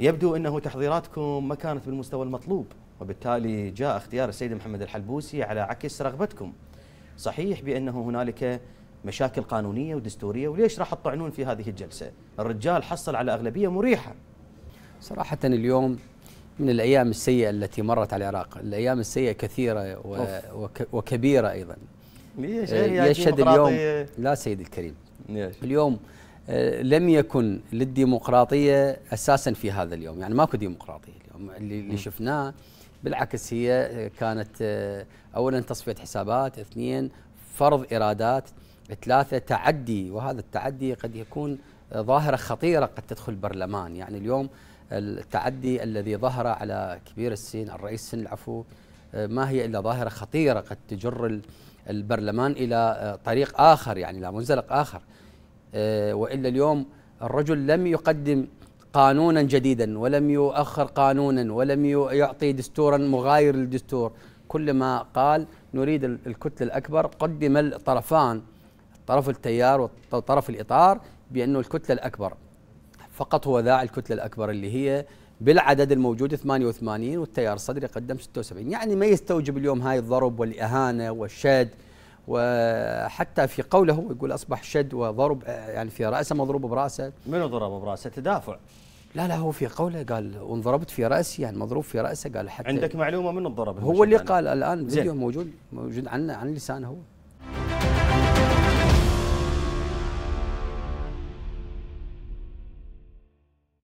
يبدو أنه تحضيراتكم ما كانت بالمستوى المطلوب وبالتالي جاء اختيار السيد محمد الحلبوسي على عكس رغبتكم صحيح بأنه هنالك مشاكل قانونية ودستورية وليش راح تطعنون في هذه الجلسة الرجال حصل على أغلبية مريحة صراحة اليوم من الأيام السيئة التي مرت على العراق الأيام السيئة كثيرة وك وكبيرة أيضا ليش يشهد اليوم لا سيدي الكريم ليش. اليوم آه، لم يكن للديمقراطيه اساسا في هذا اليوم يعني ماكو ديمقراطيه اليوم اللي شفناه بالعكس هي كانت آه، اولا تصفيه حسابات اثنين فرض ارادات ثلاثه تعدي وهذا التعدي قد يكون ظاهره خطيره قد تدخل البرلمان يعني اليوم التعدي الذي ظهر على كبير السن الرئيس السن العفو آه، ما هي الا ظاهره خطيره قد تجر البرلمان الى طريق اخر يعني الى منزلق اخر آه، والا اليوم الرجل لم يقدم قانونا جديدا ولم يؤخر قانونا ولم يعطي دستورا مغاير للدستور كل ما قال نريد الكتله الاكبر قدم الطرفان طرف التيار وطرف الاطار بانه الكتله الاكبر فقط هو ذاع الكتله الاكبر اللي هي بالعدد الموجود 88 والتيار الصدري قدم 76 يعني ما يستوجب اليوم هاي الضرب والاهانه والشد وحتى في قوله يقول اصبح شد وضرب يعني في راسه مضروب براسه منو ضرب براسه تدافع لا لا هو في قوله قال وانضربت في راسي يعني مضروب في راسه قال حتى عندك معلومه من الضرب هو اللي قال الان فيديو موجود موجود عن عن لسانه هو